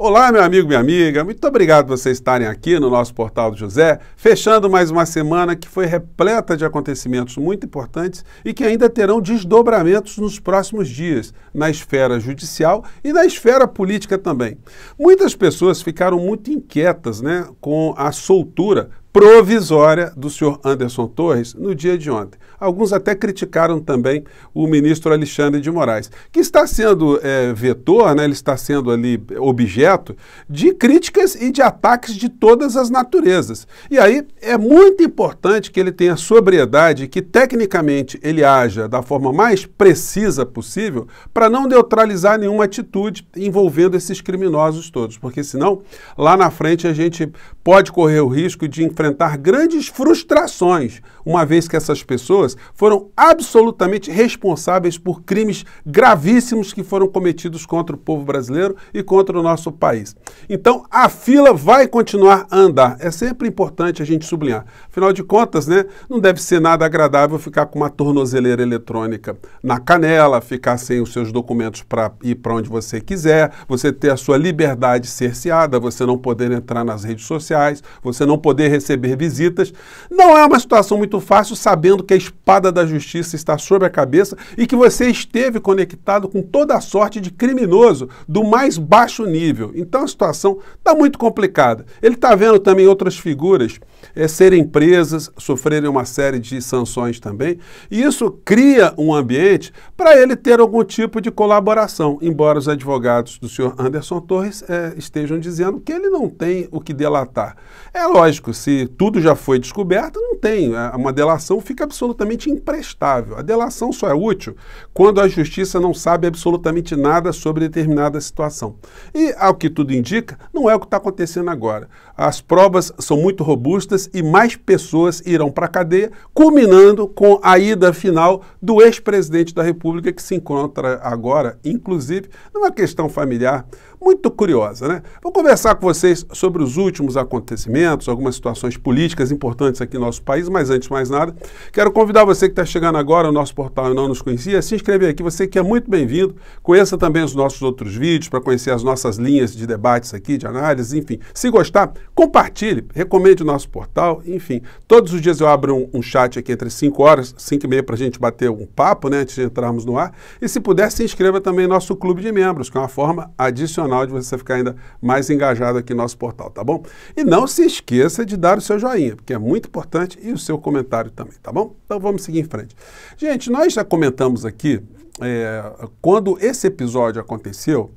Olá, meu amigo, minha amiga. Muito obrigado por vocês estarem aqui no nosso Portal do José, fechando mais uma semana que foi repleta de acontecimentos muito importantes e que ainda terão desdobramentos nos próximos dias, na esfera judicial e na esfera política também. Muitas pessoas ficaram muito inquietas né, com a soltura provisória do senhor Anderson Torres no dia de ontem. Alguns até criticaram também o ministro Alexandre de Moraes, que está sendo é, vetor, né, ele está sendo ali objeto de críticas e de ataques de todas as naturezas. E aí é muito importante que ele tenha sobriedade, que tecnicamente ele haja da forma mais precisa possível para não neutralizar nenhuma atitude envolvendo esses criminosos todos, porque senão lá na frente a gente pode correr o risco de enfrentar grandes frustrações, uma vez que essas pessoas foram absolutamente responsáveis por crimes gravíssimos que foram cometidos contra o povo brasileiro e contra o nosso país. Então, a fila vai continuar a andar. É sempre importante a gente sublinhar. Afinal de contas, né, não deve ser nada agradável ficar com uma tornozeleira eletrônica na canela, ficar sem os seus documentos para ir para onde você quiser, você ter a sua liberdade cerceada, você não poder entrar nas redes sociais, você não poder receber receber visitas. Não é uma situação muito fácil, sabendo que a espada da justiça está sobre a cabeça e que você esteve conectado com toda a sorte de criminoso do mais baixo nível. Então a situação está muito complicada. Ele está vendo também outras figuras é, serem presas, sofrerem uma série de sanções também. E isso cria um ambiente para ele ter algum tipo de colaboração, embora os advogados do senhor Anderson Torres é, estejam dizendo que ele não tem o que delatar. É lógico, se tudo já foi descoberto, não tem. É, uma delação fica absolutamente imprestável. A delação só é útil quando a justiça não sabe absolutamente nada sobre determinada situação. E, ao que tudo indica, não é o que está acontecendo agora. As provas são muito robustas crianças e mais pessoas irão para a cadeia, culminando com a ida final do ex-presidente da República, que se encontra agora, inclusive, numa questão familiar, muito curiosa, né? Vou conversar com vocês sobre os últimos acontecimentos, algumas situações políticas importantes aqui no nosso país, mas antes de mais nada, quero convidar você que está chegando agora ao nosso portal e não nos conhecia, a se inscrever aqui, você que é muito bem-vindo. Conheça também os nossos outros vídeos para conhecer as nossas linhas de debates aqui, de análise, enfim. Se gostar, compartilhe, recomende o nosso portal, enfim. Todos os dias eu abro um, um chat aqui entre 5 horas, 5 e meia para a gente bater um papo, né, antes de entrarmos no ar. E se puder, se inscreva também no nosso clube de membros, que é uma forma adicional sensacional de você ficar ainda mais engajado aqui no nosso portal, tá bom? E não se esqueça de dar o seu joinha, porque é muito importante, e o seu comentário também, tá bom? Então vamos seguir em frente. Gente, nós já comentamos aqui, é, quando esse episódio aconteceu,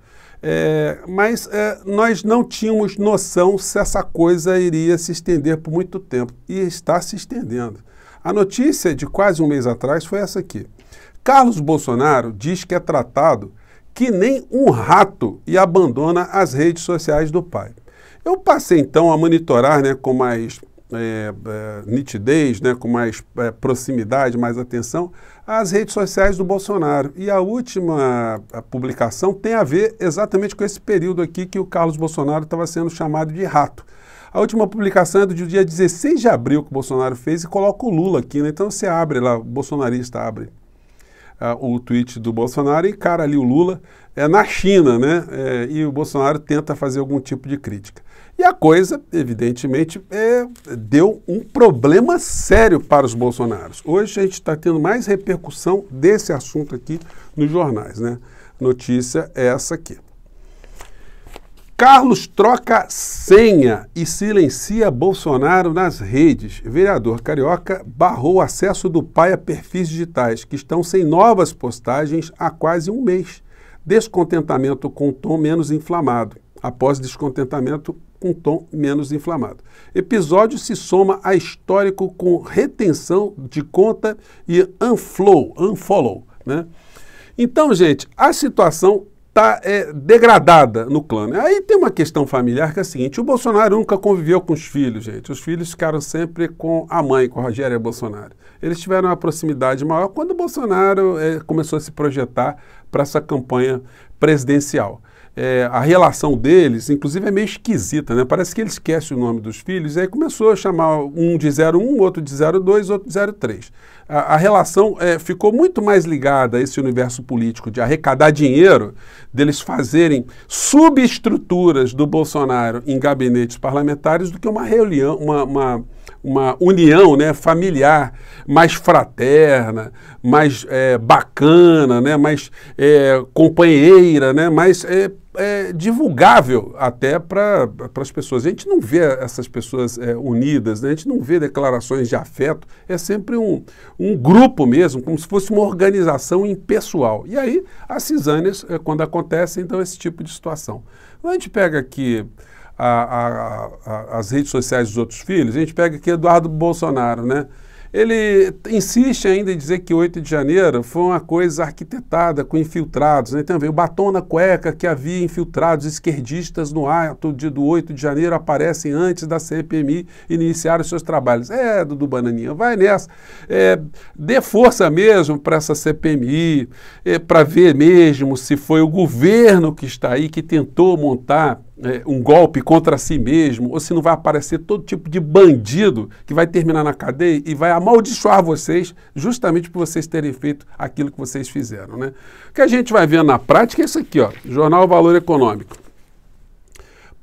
é, mas é, nós não tínhamos noção se essa coisa iria se estender por muito tempo. E está se estendendo. A notícia de quase um mês atrás foi essa aqui. Carlos Bolsonaro diz que é tratado que nem um rato e abandona as redes sociais do pai. Eu passei então a monitorar né, com mais é, é, nitidez, né, com mais é, proximidade, mais atenção, as redes sociais do Bolsonaro. E a última publicação tem a ver exatamente com esse período aqui que o Carlos Bolsonaro estava sendo chamado de rato. A última publicação é do dia 16 de abril que o Bolsonaro fez e coloca o Lula aqui, né? Então você abre lá, o bolsonarista abre o tweet do Bolsonaro e cara ali o Lula é na China, né? É, e o Bolsonaro tenta fazer algum tipo de crítica. E a coisa, evidentemente, é, deu um problema sério para os bolsonaros. Hoje a gente está tendo mais repercussão desse assunto aqui nos jornais, né? Notícia é essa aqui. Carlos troca senha e silencia Bolsonaro nas redes. Vereador carioca barrou o acesso do pai a perfis digitais, que estão sem novas postagens há quase um mês. Descontentamento com tom menos inflamado. Após descontentamento com tom menos inflamado. Episódio se soma a histórico com retenção de conta e unflow, unfollow, né? Então, gente, a situação está é, degradada no clã. Né? Aí tem uma questão familiar que é a seguinte: o Bolsonaro nunca conviveu com os filhos, gente. Os filhos ficaram sempre com a mãe, com a Rogéria Bolsonaro. Eles tiveram uma proximidade maior quando o Bolsonaro é, começou a se projetar para essa campanha presidencial. É, a relação deles, inclusive, é meio esquisita, né? Parece que ele esquece o nome dos filhos, e aí começou a chamar um de 01, outro de 02, outro de 03 a, a relação é, ficou muito mais ligada a esse universo político de arrecadar dinheiro, deles fazerem subestruturas do Bolsonaro em gabinetes parlamentares, do que uma reunião, uma, uma uma união né, familiar mais fraterna, mais é, bacana, né, mais é, companheira, né, mais é, é, divulgável até para as pessoas. A gente não vê essas pessoas é, unidas, né? a gente não vê declarações de afeto, é sempre um, um grupo mesmo, como se fosse uma organização impessoal. E aí, as cisâneas, é, quando acontecem, então, esse tipo de situação. Quando então, a gente pega aqui a, a, a, as redes sociais dos outros filhos, a gente pega aqui Eduardo Bolsonaro, né? Ele insiste ainda em dizer que 8 de janeiro foi uma coisa arquitetada com infiltrados. Né? Então, o batom na cueca que havia infiltrados esquerdistas no ato de, do 8 de janeiro aparecem antes da CPMI iniciar os seus trabalhos. É, Dudu Bananinha, vai nessa. É, dê força mesmo para essa CPMI, é, para ver mesmo se foi o governo que está aí que tentou montar é, um golpe contra si mesmo, ou se não vai aparecer todo tipo de bandido que vai terminar na cadeia e vai amaldiçoar vocês justamente por vocês terem feito aquilo que vocês fizeram. Né? O que a gente vai ver na prática é isso aqui, ó, Jornal Valor Econômico.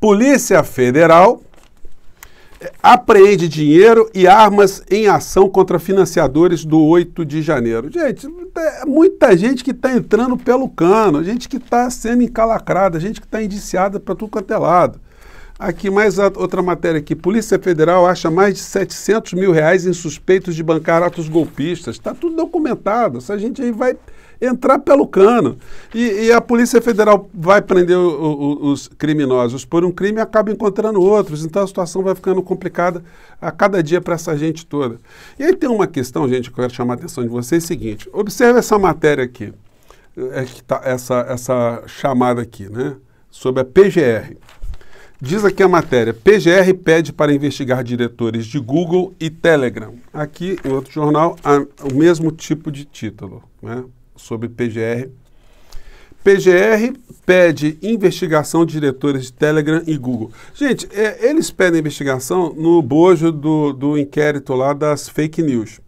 Polícia Federal apreende dinheiro e armas em ação contra financiadores do 8 de janeiro. Gente, é muita gente que está entrando pelo cano, gente que está sendo encalacrada, gente que está indiciada para tudo quanto é lado. Aqui mais outra matéria aqui. Polícia Federal acha mais de 700 mil reais em suspeitos de bancar atos golpistas. Está tudo documentado. Essa gente aí vai entrar pelo cano. E, e a Polícia Federal vai prender o, o, os criminosos por um crime e acaba encontrando outros. Então a situação vai ficando complicada a cada dia para essa gente toda. E aí tem uma questão, gente, que eu quero chamar a atenção de vocês: é o seguinte, observe essa matéria aqui, é tá, essa, essa chamada aqui, né? Sobre a PGR. Diz aqui a matéria: PGR pede para investigar diretores de Google e Telegram. Aqui, em outro jornal, o mesmo tipo de título. Né? sobre PGR. PGR pede investigação de diretores de Telegram e Google. Gente, é, eles pedem investigação no bojo do, do inquérito lá das fake news.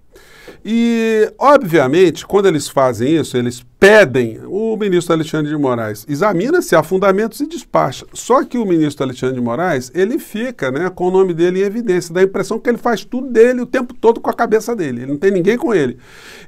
E, obviamente, quando eles fazem isso, eles pedem o ministro Alexandre de Moraes. Examina-se, há fundamentos e despacha. Só que o ministro Alexandre de Moraes, ele fica né, com o nome dele em evidência. Dá a impressão que ele faz tudo dele o tempo todo com a cabeça dele. Ele não tem ninguém com ele.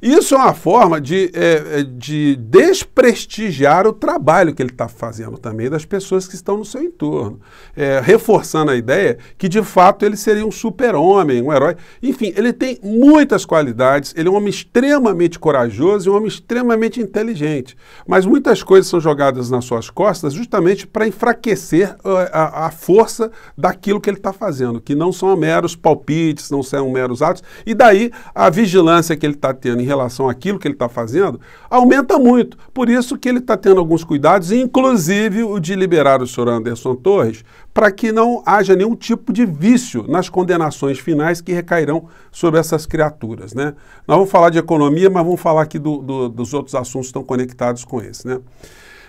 Isso é uma forma de, é, é de desprestigiar o trabalho que ele está fazendo também das pessoas que estão no seu entorno. É, reforçando a ideia que, de fato, ele seria um super-homem, um herói. Enfim, ele tem muitas qualidades. Ele é um homem extremamente corajoso e um homem extremamente inteligente inteligente. Mas muitas coisas são jogadas nas suas costas justamente para enfraquecer a, a, força daquilo que ele está fazendo, que não são meros palpites, não são meros atos. E daí a vigilância que ele está tendo em relação àquilo que ele está fazendo aumenta muito. Por isso que ele está tendo alguns cuidados, inclusive o de liberar o senhor Anderson Torres para que não haja nenhum tipo de vício nas condenações finais que recairão sobre essas criaturas. Né? Nós vamos falar de economia, mas vamos falar aqui do, do, dos outros assuntos que estão conectados com esse. Né?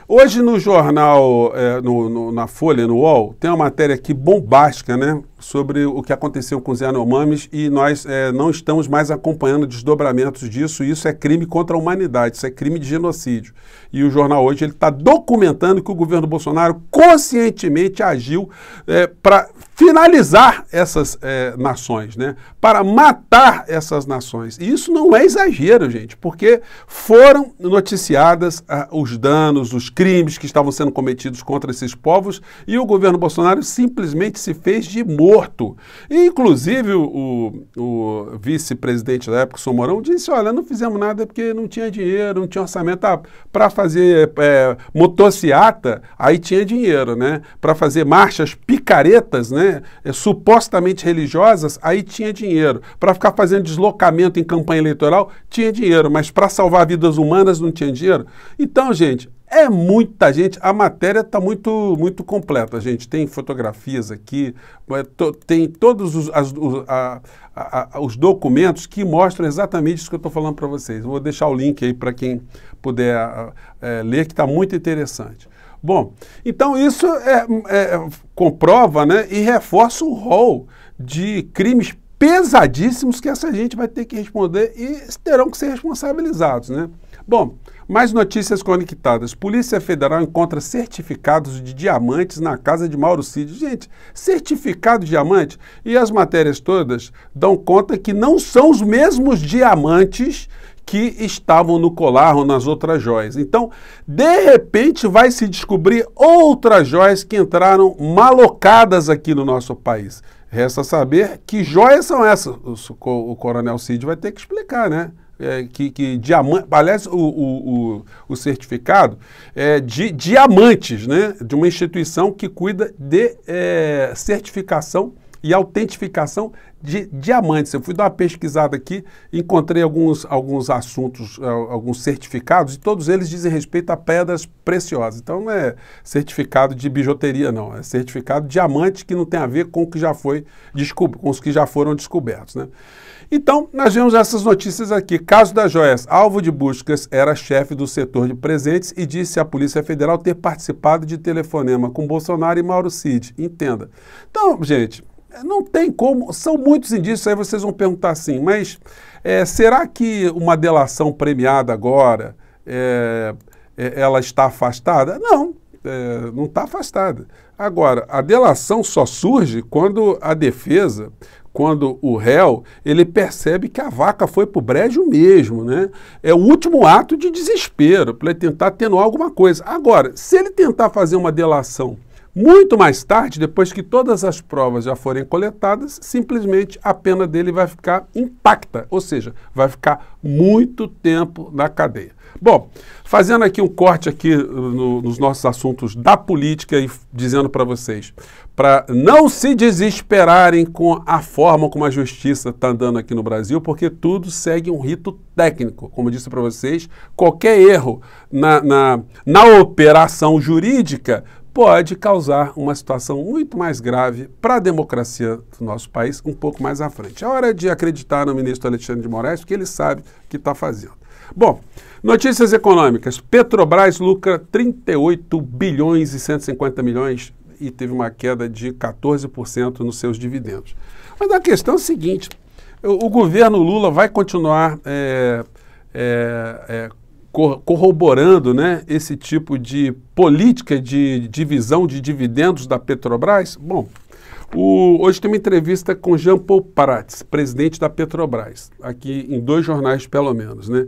Hoje no jornal, é, no, no, na Folha, no UOL, tem uma matéria aqui bombástica, né? sobre o que aconteceu com os Yanomamis e nós é, não estamos mais acompanhando desdobramentos disso. Isso é crime contra a humanidade, isso é crime de genocídio. E o jornal hoje está documentando que o governo Bolsonaro conscientemente agiu é, para finalizar essas é, nações, né? para matar essas nações. E isso não é exagero, gente, porque foram noticiadas ah, os danos, os crimes que estavam sendo cometidos contra esses povos e o governo Bolsonaro simplesmente se fez de morto morto. E, inclusive, o, o vice-presidente da época, o Somorão, disse: olha, não fizemos nada porque não tinha dinheiro, não tinha orçamento. Ah, para fazer é, motociata, aí tinha dinheiro, né? Para fazer marchas picaretas, né? É, supostamente religiosas, aí tinha dinheiro. Para ficar fazendo deslocamento em campanha eleitoral, tinha dinheiro. Mas para salvar vidas humanas, não tinha dinheiro. Então, gente, é muita gente. A matéria está muito, muito completa, gente. Tem fotografias aqui, é, tem todos os, as, os, a, a, a, os documentos que mostram exatamente isso que eu estou falando para vocês. Vou deixar o link aí para quem puder é, ler, que está muito interessante. Bom, então isso é, é, comprova né, e reforça o rol de crimes pesadíssimos que essa gente vai ter que responder e terão que ser responsabilizados, né? Bom, mais notícias conectadas. Polícia Federal encontra certificados de diamantes na casa de Mauro Cid. Gente, certificado de diamante? E as matérias todas dão conta que não são os mesmos diamantes que estavam no colar ou nas outras joias. Então, de repente, vai se descobrir outras joias que entraram malocadas aqui no nosso país. Resta saber que joias são essas. O, o coronel Cid vai ter que explicar, né? é, que, que diamante, aliás, o, o, o, o, certificado é de diamantes, né? De uma instituição que cuida de é, certificação e autentificação de diamantes. Eu fui dar uma pesquisada aqui, encontrei alguns, alguns assuntos, é, alguns certificados, e todos eles dizem respeito a pedras preciosas. Então não é certificado de bijuteria, não. É certificado de diamante que não tem a ver com o que já foi descoberto, com os que já foram descobertos. Né? Então, nós vemos essas notícias aqui. Caso das joias, alvo de buscas era chefe do setor de presentes e disse à Polícia Federal ter participado de telefonema com Bolsonaro e Mauro Cid. Entenda. Então, gente, não tem como, são muitos indícios, aí vocês vão perguntar assim, mas é, será que uma delação premiada agora, é, é, ela está afastada? Não, não está afastada. Agora, a delação só surge quando a defesa quando o réu ele percebe que a vaca foi para o brejo mesmo, né? É o último ato de desespero para ele tentar atenuar alguma coisa. Agora, se ele tentar fazer uma delação muito mais tarde, depois que todas as provas já forem coletadas, simplesmente a pena dele vai ficar intacta, ou seja, vai ficar muito tempo na cadeia. Bom, fazendo aqui um corte aqui uh, no, nos nossos assuntos da política e dizendo para vocês, para não se desesperarem com a forma como a justiça está andando aqui no Brasil, porque tudo segue um rito técnico. Como eu disse para vocês, qualquer erro na, na, na operação jurídica pode causar uma situação muito mais grave para a democracia do nosso país um pouco mais à frente. É hora de acreditar no ministro Alexandre de Moraes, porque ele sabe o que está fazendo. Bom, notícias econômicas. Petrobras lucra 38 bilhões e 150 milhões e teve uma queda de 14% nos seus dividendos. Mas a questão é a seguinte: o, governo Lula vai continuar é, é, é corroborando né, esse tipo de política de divisão de dividendos da Petrobras? Bom, o, hoje tem uma entrevista com Jean Paul Prats, presidente da Petrobras, aqui em dois jornais pelo menos, né?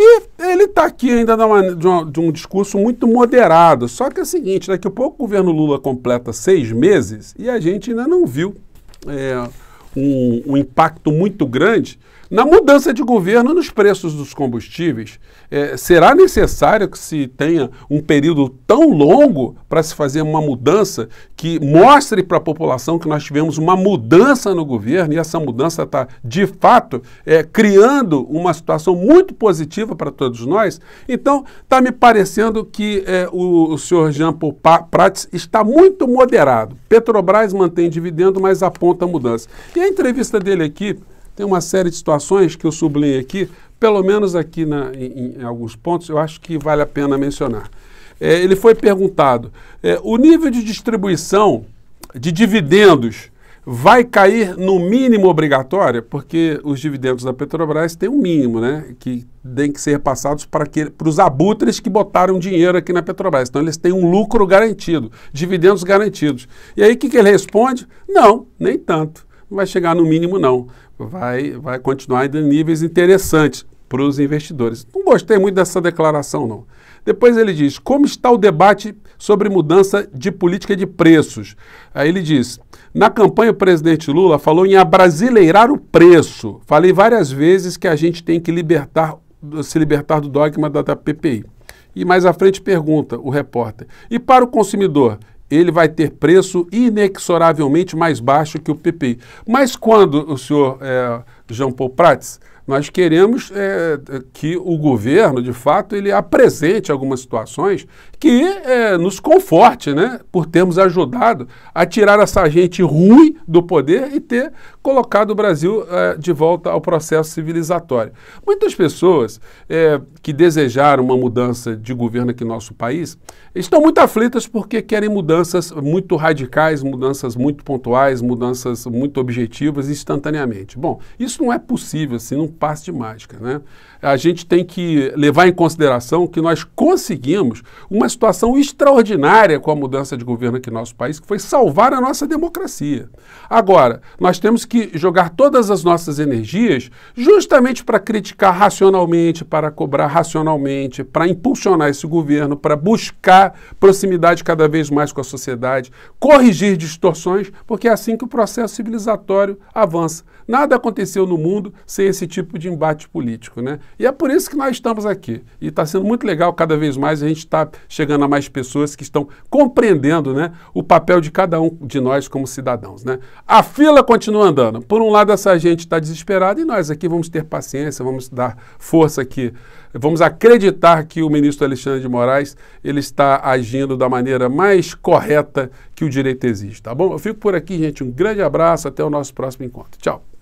E ele está aqui ainda de, uma, de, uma, de, um discurso muito moderado, só que é o seguinte, daqui a pouco o governo Lula completa seis meses e a gente ainda não viu é, um, um impacto muito grande na mudança de governo nos preços dos combustíveis, é, será necessário que se tenha um período tão longo para se fazer uma mudança que mostre para a população que nós tivemos uma mudança no governo e essa mudança está, de fato, é, criando uma situação muito positiva para todos nós? Então, está me parecendo que é, o, o senhor Jean Paul Prats está muito moderado. Petrobras mantém dividendo, mas aponta mudança. E a entrevista dele aqui tem uma série de situações que eu sublinho aqui, pelo menos aqui na, em, em, alguns pontos, eu acho que vale a pena mencionar. É, ele foi perguntado: é, o nível de distribuição de dividendos vai cair no mínimo obrigatório? Porque os dividendos da Petrobras têm um mínimo, né? Que tem que ser repassados para, que, para os abutres que botaram dinheiro aqui na Petrobras. Então eles têm um lucro garantido, dividendos garantidos. E aí o que, que ele responde? Não, nem tanto. Não vai chegar no mínimo, não vai, vai continuar em níveis interessantes para os investidores. Não gostei muito dessa declaração, não. Depois ele diz: como está o debate sobre mudança de política de preços? Aí ele diz: na campanha o presidente Lula falou em abrasileirar o preço. Falei várias vezes que a gente tem que libertar, se libertar do dogma da PPI. E mais à frente pergunta o repórter: e para o consumidor, ele vai ter preço inexoravelmente mais baixo que o PPI. Mas quando o senhor é, eh, Jean Paul Prats nós queremos é, que o governo, de fato, ele apresente algumas situações que é, nos conforte, né? Por termos ajudado a tirar essa gente ruim do poder e ter colocado o Brasil é, de volta ao processo civilizatório. Muitas pessoas é, que desejaram uma mudança de governo aqui no nosso país estão muito aflitas porque querem mudanças muito radicais, mudanças muito pontuais, mudanças muito objetivas instantaneamente. Bom, isso não é possível, assim, não passe de mágica. Né? A gente tem que levar em consideração que nós conseguimos uma situação extraordinária com a mudança de governo aqui no nosso país, que foi salvar a nossa democracia. Agora, nós temos que jogar todas as nossas energias justamente para criticar racionalmente, para cobrar racionalmente, para impulsionar esse governo, para buscar proximidade cada vez mais com a sociedade, corrigir distorções, porque é assim que o processo civilizatório avança. Nada aconteceu no mundo sem esse tipo tipo de embate político. Né? E é por isso que nós estamos aqui. E está sendo muito legal, cada vez mais a gente está chegando a mais pessoas que estão compreendendo né, o papel de cada um de nós como cidadãos. Né? A fila continua andando. Por um lado, essa gente está desesperada e nós aqui vamos ter paciência, vamos dar força aqui. Vamos acreditar que o ministro Alexandre de Moraes ele está agindo da maneira mais correta que o direito exige, tá bom? Eu fico por aqui, gente. Um grande abraço, até o nosso próximo encontro. Tchau.